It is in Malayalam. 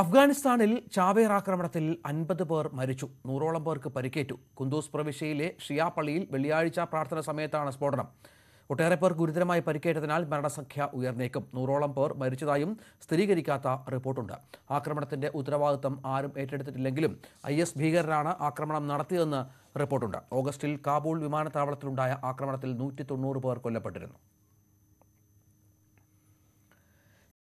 അഫ്ഗാനിസ്ഥാനിൽ ചാവേർ ആക്രമണത്തിൽ അൻപത് പേർ മരിച്ചു നൂറോളം പേർക്ക് പരിക്കേറ്റു കുന്തൂസ് പ്രവിശ്യയിലെ ഷിയാ പള്ളിയിൽ വെള്ളിയാഴ്ച പ്രാർത്ഥന സമയത്താണ് സ്ഫോടനം ഒട്ടേറെ പേർ ഗുരുതരമായി പരിക്കേറ്റതിനാൽ മരണസംഖ്യ ഉയർന്നേക്കും നൂറോളം പേർ മരിച്ചതായും സ്ഥിരീകരിക്കാത്ത റിപ്പോർട്ടുണ്ട് ആക്രമണത്തിന്റെ ഉത്തരവാദിത്തം ആരും ഏറ്റെടുത്തിട്ടില്ലെങ്കിലും ഐ എസ് ഭീകരനാണ് ആക്രമണം നടത്തിയതെന്ന് റിപ്പോർട്ടുണ്ട് ഓഗസ്റ്റിൽ കാബൂൾ വിമാനത്താവളത്തിലുണ്ടായ ആക്രമണത്തിൽ നൂറ്റി തൊണ്ണൂറ് പേർ കൊല്ലപ്പെട്ടിരുന്നു